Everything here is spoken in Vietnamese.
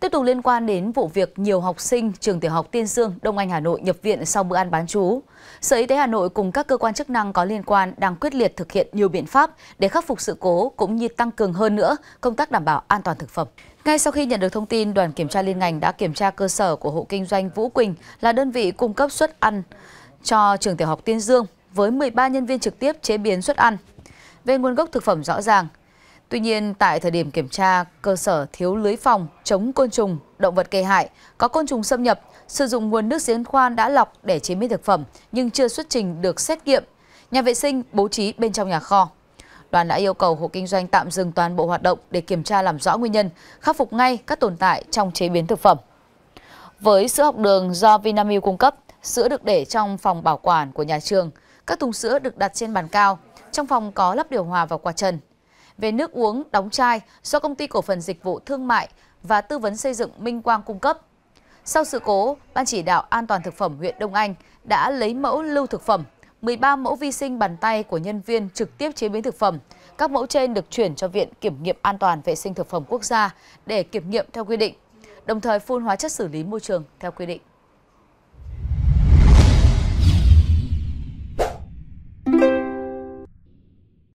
Tiếp tục liên quan đến vụ việc nhiều học sinh trường tiểu học Tiên Dương, Đông Anh, Hà Nội nhập viện sau bữa ăn bán chú, Sở Y tế Hà Nội cùng các cơ quan chức năng có liên quan đang quyết liệt thực hiện nhiều biện pháp để khắc phục sự cố cũng như tăng cường hơn nữa công tác đảm bảo an toàn thực phẩm. Ngay sau khi nhận được thông tin, đoàn kiểm tra liên ngành đã kiểm tra cơ sở của hộ kinh doanh Vũ Quỳnh là đơn vị cung cấp suất ăn cho trường tiểu học Tiên Dương với 13 nhân viên trực tiếp chế biến suất ăn. Về nguồn gốc thực phẩm rõ ràng, Tuy nhiên, tại thời điểm kiểm tra, cơ sở thiếu lưới phòng, chống côn trùng, động vật gây hại, có côn trùng xâm nhập, sử dụng nguồn nước giếng khoan đã lọc để chế biến thực phẩm nhưng chưa xuất trình được xét nghiệm. Nhà vệ sinh bố trí bên trong nhà kho. Đoàn đã yêu cầu hộ kinh doanh tạm dừng toàn bộ hoạt động để kiểm tra làm rõ nguyên nhân, khắc phục ngay các tồn tại trong chế biến thực phẩm. Với sữa học đường do Vinamilk cung cấp, sữa được để trong phòng bảo quản của nhà trường. Các thùng sữa được đặt trên bàn cao. Trong phòng có lắp điều hòa và quạt trần về nước uống đóng chai do công ty cổ phần dịch vụ thương mại và tư vấn xây dựng Minh Quang cung cấp. Sau sự cố, Ban chỉ đạo an toàn thực phẩm huyện Đông Anh đã lấy mẫu lưu thực phẩm, 13 mẫu vi sinh bàn tay của nhân viên trực tiếp chế biến thực phẩm. Các mẫu trên được chuyển cho Viện Kiểm nghiệm An toàn Vệ sinh Thực phẩm Quốc gia để kiểm nghiệm theo quy định, đồng thời phun hóa chất xử lý môi trường theo quy định.